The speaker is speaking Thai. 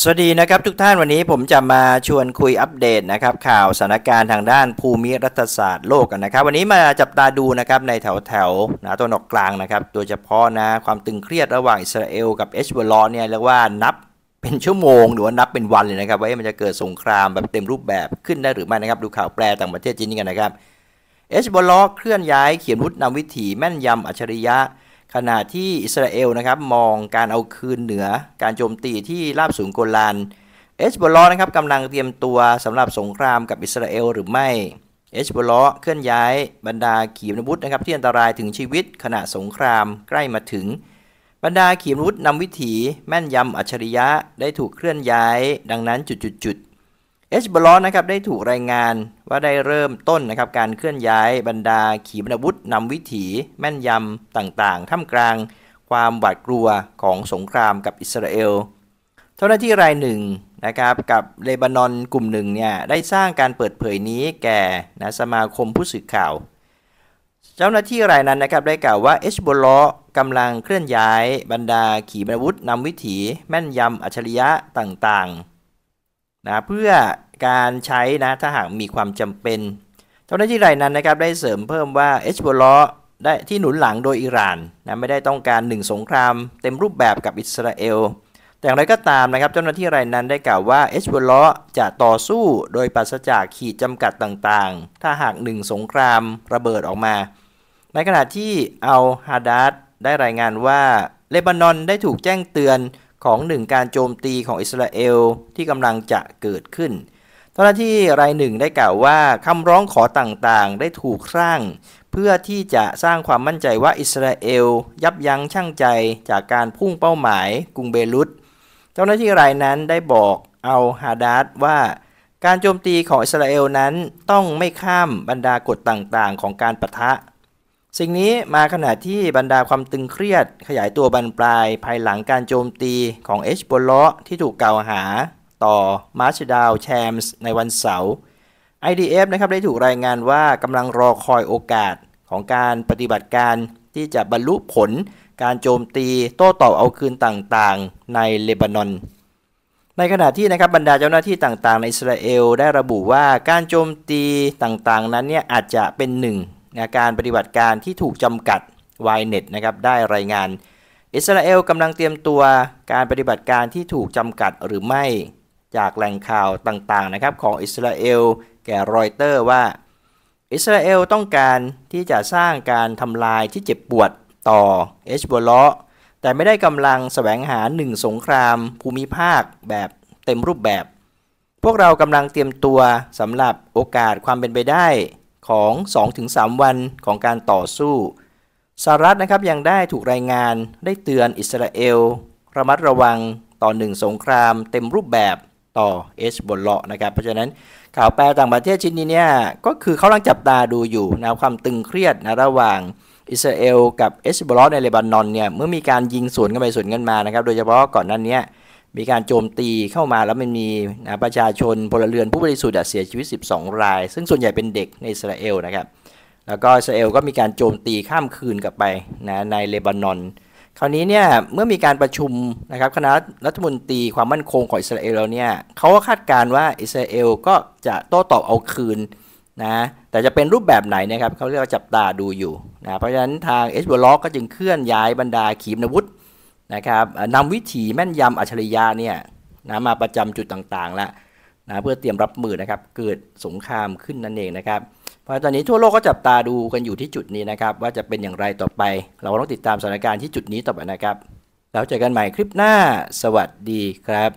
สวัสดีนะครับทุกท่านวันนี้ผมจะมาชวนคุยอัปเดตนะครับ ข่าวสถานการณ์ทางด้านภูมิรัฐศาสตร์โลกกันนะครับ วันนี้มาจับตาดูนะครับ ในแถวแถวนะตัวนออกกลางนะครับโดยเฉพาะนะความตึงเครียดระหว่างอิสราเอลกับเอชเวลล์เนี่ยเรียกว่านับเป็นชั่วโมง หรือว่านับเป็นวันเลยนะครับ ว่ามันจะเกิดสงครามแบบเต็มรูปแบบขึ้นได้หรือไม่นะครับดูข่าวแปลต่างประเทศจีนกันนะครับเอชเวลล์เคลื่อนย้ายเขียนวุฒินำวิถีแม่นยำอัจฉริยะขณะที่อิสราเอลนะครับมองการเอาคืนเหนือ การโจมตีที่ราบสูงโกลานเอชบอลล์นะครับกำลังเตรียมตัวสำหรับสงครามกับอิสราเอลหรือไม่เอชบอลล์เคลื่อนย้ายบรรดาขีปนาวุธนะครับที่อันตรายถึงชีวิต ขณะสงครามใกล้มาถึง บรรดาขีปนาวุธนำวิถีแม่นยำอัจฉริยะได้ถูกเคลื่อนย้ายดังนั้นจุดๆเอชบลอนะครับได้ถูกรายงานว่าได้เริ่มต้นนะครับการเคลื่อนย้ายบรรดาขีปนาวุธนำวิถี แม่นยำต่างๆ ท่ามกลางความหวาดกลัวของสงครามกับอิสราเอลเจ้าหน้าที่รายหนึ่งนะครับกับเลบานอนกลุ่มหนึ่งเนี่ยได้สร้างการเปิดเผยนี้แก่นะสมาคมผู้สื่อข่าว เจ้าหน้าที่รายนั้นนะครับได้กล่าวว่าเอชบลอกำลังเคลื่อนย้าย บรรดา ขีปนาวุธนำวิถี แม่นยำอัจฉริยะต่างๆนะเพื่อการใช้นะถ้าหากมีความจำเป็นเจ้าหน้าที่รายนั้นนะครับได้เสริมเพิ่มว่าเอชบอลได้ที่หนุนหลังโดยอิหร่านนะไม่ได้ต้องการหนึ่งสงครามเต็มรูปแบบกับอิสราเอล แต่อย่างไรก็ตามนะครับเจ้าหน้าที่รายนั้นได้กล่าวว่าเอชบอลจะต่อสู้โดยปราศจากขีดจำกัดต่างๆ ถ้าหากหนึ่งสงครามระเบิดออกมา ในขณะที่อัลฮาดัดได้รายงานว่าเลบานอนได้ถูกแจ้งเตือนของหนึ่งการโจมตีของอิสราเอลที่กำลังจะเกิดขึ้น เจ้าหน้าที่รายหนึ่งได้กล่าวว่าคำร้องขอต่างๆได้ถูกสร้าง เพื่อที่จะสร้างความมั่นใจว่าอิสราเอลยับยั้งชั่งใจจากการพุ่งเป้าหมายกรุงเบรุต เจ้าหน้าที่รายนั้นได้บอกเอาฮาดาดว่า การโจมตีของอิสราเอลนั้นต้องไม่ข้ามบรรดากฎต่างๆ ของการประทะสิ่งนี้มาขณะที่บรรดาความตึงเครียดขยายตัวบรรปลายภายหลังการโจมตีของเอชบอลอที่ถูกกล่าวหาต่อมาร์ชดาวแชมส์ในวันเสาร์ IDF นะครับได้ถูกรายงานว่ากำลังรอคอยโอกาสของการปฏิบัติการที่จะบรรลุผลการโจมตีโต้ตอบเอาคืนต่างๆ ในเลบานอน ในขณะที่นะครับบรรดาเจ้าหน้าที่ต่างๆ ในอิสราเอลได้ระบุว่าการโจมตีต่างๆ นั้นเนี่ยอาจจะเป็นหนึ่งนะการปฏิบัติการที่ถูกจำกัด วายเนะครับ ได้รายงานอิสราเอลกำลังเตรียมตัวการปฏิบัติการที่ถูกจำกัดหรือไม่จากแหล่งข่าวต่างๆนะครับ ของอิสราเอลแก่รอยเตอร์ว่าอิสราเอลต้องการที่จะสร้างการทำลายที่เจ็บปวดต่อเอชบอลแต่ไม่ได้กำลังสแสวงหาหนึ่งสงครามภูมิภาคแบบเต็มรูปแบบ พวกเรากำลังเตรียมตัวสำหรับโอกาสความเป็นไปได้ของ 2-3 วันของการต่อสู้สหรัฐนะครับยังได้ถูกรายงานได้เตือนอิสราเอลระมัดระวัง ต่อหนึ่งสงคราม เต็มรูปแบบต่อเอชบนเลาะนะครับ เพราะฉะนั้นข่าวแปลต่างประเทศชิ้นนี้เนี่ย ก็คือเขาลังจับตาดูอยู่นะความตึงเครียดนะ ระหว่างอิสราเอล กับเอชบอลในเลบานอนเนี่ยเมื่อมีการยิงสวนกันไปสวนกันมานะครับ โดยเฉพาะก่อนนั้นเนี่ยมีการโจมตีเข้ามาแล้วมันมีนะประชาชน พลเรือนผู้บริสุทธิ์เสียชีวิต 12 ราย ซึ่งส่วนใหญ่เป็นเด็กในอิสราเอลนะครับแล้วก็อิสราเอลก็มีการโจมตีข้ามคืนกลับไปนะในเลบานอน คราวนี้เนี่ยเมื่อมีการประชุมนะครับคณะรัฐมนตรีความมั่นคงของอิสราเอลแล้วเนี่ยเขาก็คาดการณ์ว่าอิสราเอลก็จะโต้ตอบเอาคืนนะแต่จะเป็นรูปแบบไหนนะครับเขาเรียกว่าจับตาดูอยู่นะเพราะฉะนั้นทางเอชบล็อกก็จึงเคลื่อนย้ายบรรดาขีปนาวุธนะครับนำวิถีแม่นยำอัจฉริยะเนี่ยนะมาประจำจุดต่างๆ แล้วนะเพื่อเตรียมรับมือนะครับ เกิดสงครามขึ้นนั่นเองนะครับ เพราะตอนนี้ทั่วโลกก็จับตาดูกันอยู่ที่จุดนี้นะครับ ว่าจะเป็นอย่างไรต่อไป เราต้องติดตามสถานการณ์ที่จุดนี้ต่อไปนะครับ แล้วเจอกันใหม่คลิปหน้าสวัสดีครับ